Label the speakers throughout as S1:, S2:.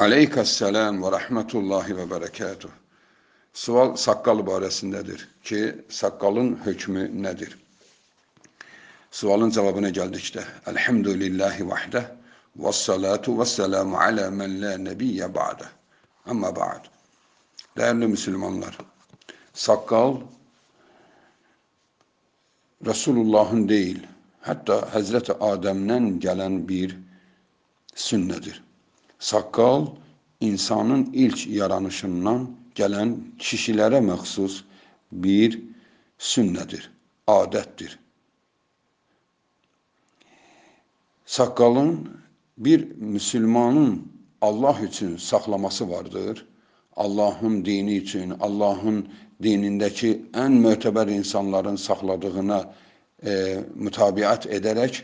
S1: Aleykesselam ve rahmetullahi ve berekatuh. Sual sakkal barəsindədir ki, sakkalın hökmü nedir? Sualın cevabına gəldikdə, Elhamdülillahi vahdə və salatu və selamu alə mən la nebiyyə ba'də. Amma ba'd. Değerli Müslümanlar, sakkal Resulullah'ın değil, hatta Hz. Adem'den gelen bir sünnedir. Saqqal insanın ilk yaranışından gələn kişilərə məxsus bir sünnədir, adətdir. Saqqalın bir müsəlmanın Allah üçün saxlaması vardır. Allahın dini üçün, Allahın dinindəki ən mötəbər insanların saxladığına e, mütabiət edərək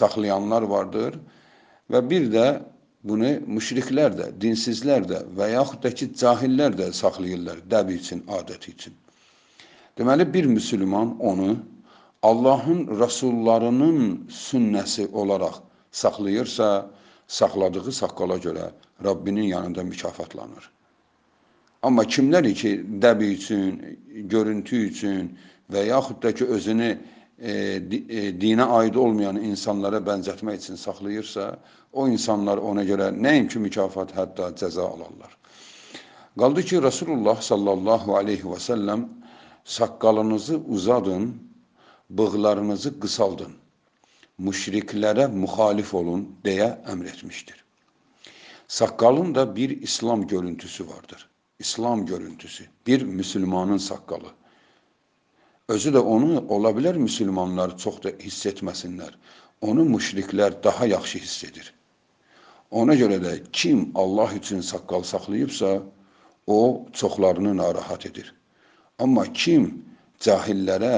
S1: saxlayanlar vardır və bir də bunu müşriklər də, dinsizlər də və yaxud da ki, cahillər də saxlayırlar dəbi üçün, adət üçün. Deməli, bir müsəlman onu Allahın rəsullarının sünnəsi olaraq saxlayırsa, saxladığı saqqala görə Rabbinin yanında mükafatlanır. Amma kimlər ki, dəbi üçün, görüntü üçün və yaxud da ki, özünü e, e dinə aid olmayan insanlara bənzətmək üçün saxlayırsa, o insanlar ona görə nəinki mükafat, hətta cəza alarlar. Qaldı ki, Rasulullah sallallahu aleyhi və səlləm saqqalınızı uzadın, bığlarınızı qısaldın, müşriklərə müxalif olun deyə əmr etmişdir. Saqqalın da bir İslam görüntüsü vardır. İslam görüntüsü, bir müsəlmanın saqqalı. Özü də onu ola bilər müsəlmanlar çox da hiss etməsinlər. Onu müşriklər daha yaxşı hiss edir. Ona görə də kim Allah üçün saqqal saxlayıbsa, o çoxlarını narahat edir. Amma kim cahillərə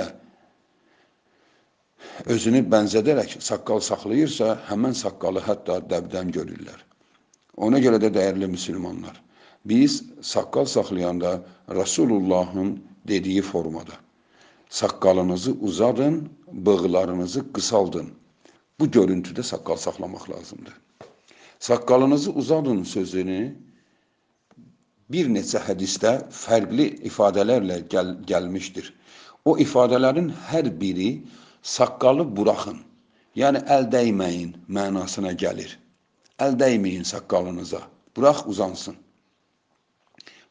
S1: özünü bənzədərək saqqal saxlayırsa, həmin saqqalı hətta dəbdən görürlər. Ona görə də dəyərli müsəlmanlar, biz saqqal saxlayanda Rasulullahın dediyi formada saqqalınızı uzadın, bığlarınızı qısaldın. Bu görüntüdə saqqal saxlamaq lazımdır. Saqqalınızı uzadın sözünü bir neçə hədisdə fərqli ifadələrlə gəl gəlmişdir. O ifadələrin hər biri saqqalı buraxın, yəni əl dəyməyin mənasına gəlir. Əl dəyməyin saqqalınıza, burax uzansın.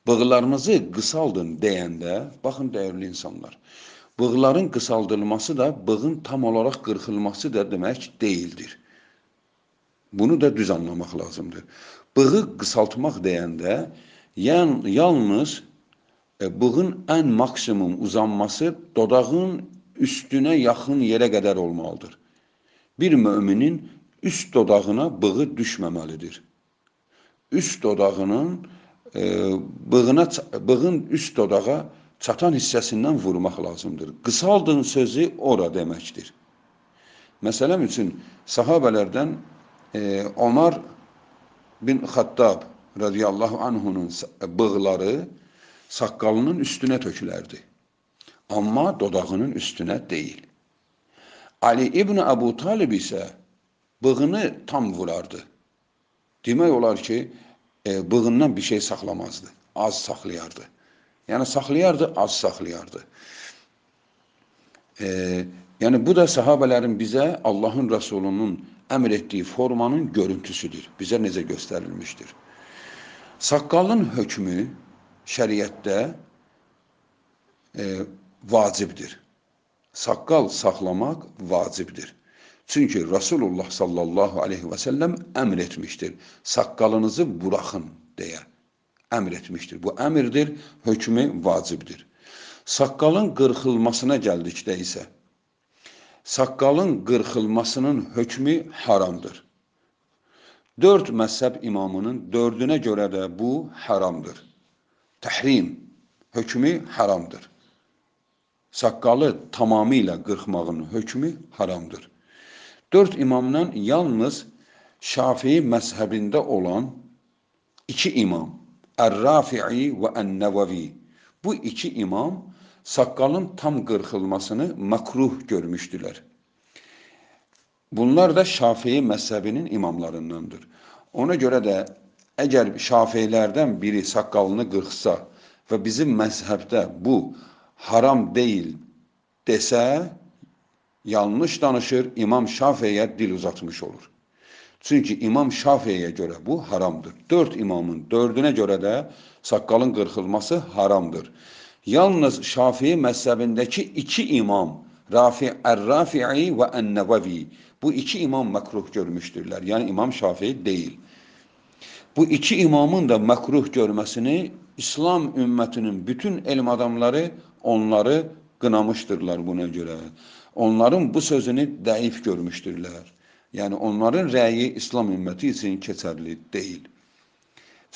S1: Bığlarınızı qısaldın deyəndə, baxın dəyərli insanlar, Bığların qısaldılması da bığın tam olaraq qırxılması da demək deyildir. Bunu da düz anlamaq lazımdır. Bığı qısaltmaq deyəndə yan, yalnız e, bığın ən maksimum uzanması dodağın üstünə yaxın yerə qədər olmalıdır. Bir möminin üst dodağına bığı düşməməlidir. Üst dodağının e, bığına bığın üst dodağa çatan hissəsindən vurmaq lazımdır. Qısaldın sözü ora deməkdir. Məsələn üçün sahabələrdən e, Omar bin Xattab radiyallahu anhunun e, bığları saqqalının üstünə tökülərdi. Amma dodağının üstünə deyil. Ali ibn Əbu Talib isə bığını tam vurardı. Demək olar ki, e, bığından bir şey saxlamazdı, az saxlayardı. Yəni saxlayardı, az saxlayardı. E, yəni bu da sahabələrin bizə Allahın Rəsulunun əmr etdiyi formanın görüntüsüdür. Bizə necə göstərilmişdir. Saqqalın hökmü şəriətdə e, vacibdir. Saqqal saxlamaq vacibdir. Çünki Rasulullah sallallahu aleyhi və səlləm əmr etmişdir. Saqqalınızı buraxın deyə əmr etmişdir. Bu əmrdir, hökmü vacibdir. Saqqalın qırxılmasına gəldikdə isə saqqalın qırxılmasının hökmü haramdır. Dörd məzhəb imamının dördünə görə də bu haramdır. Təhrim hökmü haramdır. Saqqalı tamamilə qırxmağın hökmü haramdır. Dörd imamdan yalnız Şafii məzhəbində olan iki imam Er-Rafi'i ve En-Nevevi. Bu iki imam sakkalın tam kırkılmasını makruh görmüştüler. Bunlar da Şafii mezhebinin imamlarındandır. Ona göre de eğer Şafiilərdən biri saqqalını qırxsa ve bizim mezhepte bu haram değil dese yanlış danışır, imam Şafiiyə dil uzatmış olur. Çünki İmam Şafiyeyə görə bu haramdır. Dörd imamın dördünə görə də saqqalın qırxılması haramdır. Yalnız Şafiyi məzhəbindəki iki imam, Rafi Ər-Rafi'i və Ən-Nəvavi, bu iki imam məkruh görmüşdürlər. Yəni İmam Şafiyi deyil. Bu iki imamın da məkruh görməsini İslam ümmətinin bütün elm adamları onları qınamışdırlar buna görə. Onların bu sözünü dəif görmüşdürlər. Yəni onların rəyi İslam ümməti üçün keçərli deyil.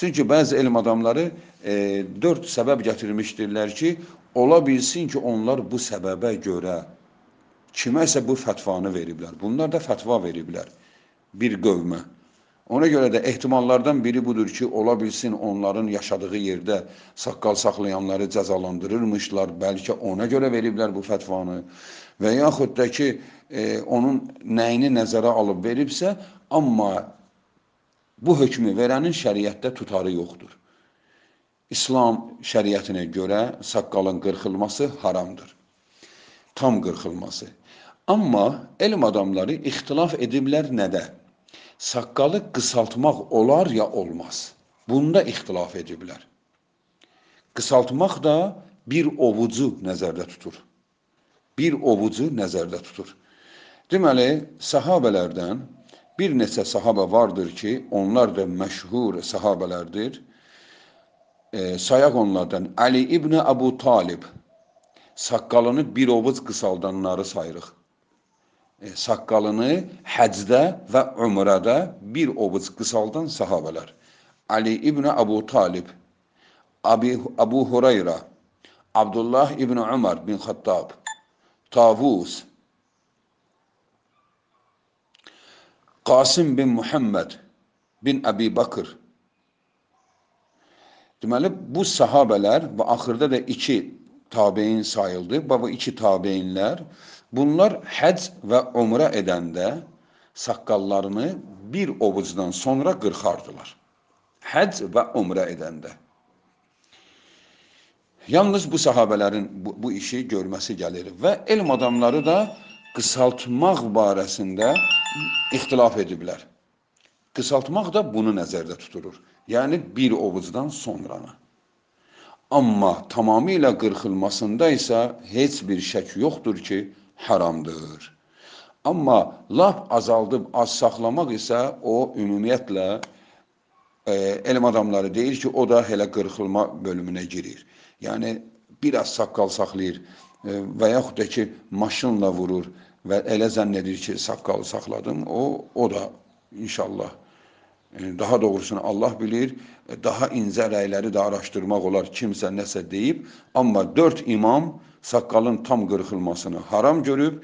S1: Çünki bəzi elm adamları e, dörd səbəb gətirmişdirlər ki, ola bilsin ki, onlar bu səbəbə görə kiməsə bu fətvanı veriblər. Bunlar da fətva veriblər bir qövmə. Ona görə də ehtimallardan biri budur ki, ola bilsin onların yaşadığı yerdə saqqal saxlayanları cəzalandırırmışlar, bəlkə ona görə veriblər bu fətvanı və yaxud da ki, e, onun nəyini nəzərə alıb veribsə, amma bu hökmü verənin şəriətdə tutarı yoxdur. İslam şəriətinə görə saqqalın qırxılması haramdır. Tam qırxılması. Amma elm adamları ixtilaf ediblər nədə? saqqalı qısaltmaq olar ya olmaz. Bunda ixtilaf ediblər. Qısaltmaq da bir ovucu nəzərdə tutur. Bir ovucu nəzərdə tutur. Deməli, sahabələrdən bir neçə sahaba vardır ki, onlar da məşhur sahabələrdir. E, sayaq onlardan Ali ibn Əbu Talib saqqalını bir ovuc qısaldanları sayırıq. E, saqqalını həcdə ve ümrədə bir ovuc qısaldan sahabeler. Ali ibn Abu Talib, Abi, Abu Hureyra, Abdullah ibn Umar bin Khattab, Tavus, Qasim bin Muhammed bin Abi Bakır. Deməli, bu sahabeler, və ahırda da iki tabeyin sayıldı. Baba iki tabeinlər. Bunlar həc və umrə edəndə saqqallarını bir ovucdan sonra qırxardılar. Həc və umrə edəndə. Yalnız bu sahabələrin bu, bu işi görməsi gəlir və elm adamları da qısaltmaq barəsində ixtilaf ediblər. Qısaltmaq da bunu nəzərdə tutulur. Yəni bir ovucdan sonranı. Amma tamamilə qırxılmasında isə heç bir şək yoxdur ki, haramdır. Amma lap azaldıb az saxlamaq isə o ümumiyyətlə e, elm adamları deyir ki, o da elə qırxılma bölümünə girir. Yəni bir az saqqal saxlayır e, və yaxud da ki, maşınla vurur və elə zənn edir ki, saqqalı saxladım. O o da inşallah Yəni daha doğrusunu Allah bilir, e, daha inzə rəyləri də araşdırmaq olar kimsə nəsə deyib, amma dörd imam saqqalın tam qırxılmasını haram görüb,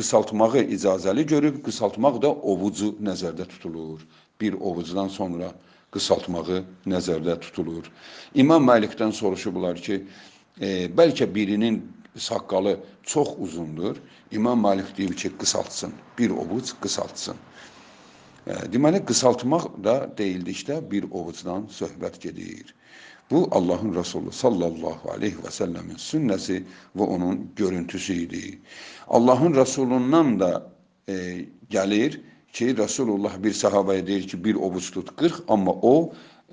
S1: qısaltmağı icazəli görüb, qısaltmaq da ovucu nəzərdə tutulur. Bir ovucudan sonra qısaltmağı nəzərdə tutulur. İmam Məlikdən soruşublar ki, e, bəlkə birinin saqqalı çox uzundur. İmam Malik deyir ki, qısaltsın. Bir ovuc qısaltsın. Deməli, qısaltmaq da deyildikdə bir ovucdan söhbət gedir. Bu, Allahın Rasulü sallallahu aleyhi və səlləmin sünnəsi və onun görüntüsü idi. Allahın Rasulundan da e, gəlir ki, Rasulullah bir sahabəyə deyir ki, bir ovuc tut 40, amma o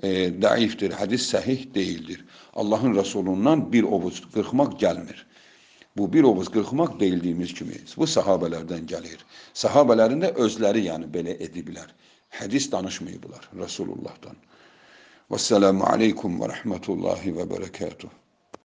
S1: e, daifdir, hədis səhih deyildir. Allahın Rasulundan bir ovuc qırxmaq gəlmir. Bu bir ovuz qırxmaq deyildiyimiz kimi bu sahabelerden gelir. Sahabelerin de özleri yani belə edibiler. Hadis danışmayıblar Resulullah'dan. Vesselamu aleykum ve rahmetullahi ve berekatuhu.